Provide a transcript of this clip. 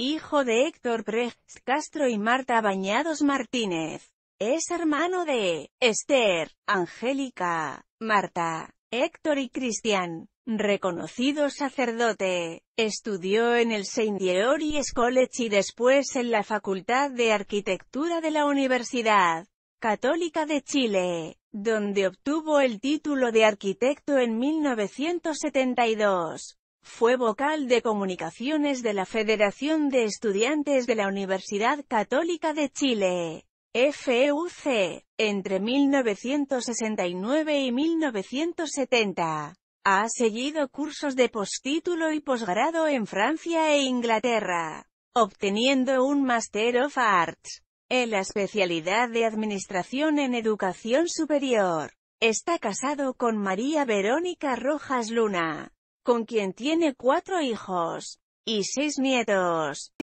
hijo de Héctor Brecht Castro y Marta Bañados Martínez. Es hermano de Esther, Angélica, Marta, Héctor y Cristian. Reconocido sacerdote, estudió en el Saint George's College y después en la Facultad de Arquitectura de la Universidad Católica de Chile, donde obtuvo el título de arquitecto en 1972. Fue vocal de comunicaciones de la Federación de Estudiantes de la Universidad Católica de Chile. FUC, e entre 1969 y 1970. Ha seguido cursos de postítulo y posgrado en Francia e Inglaterra, obteniendo un Master of Arts en la especialidad de Administración en Educación Superior. Está casado con María Verónica Rojas Luna con quien tiene cuatro hijos y seis nietos.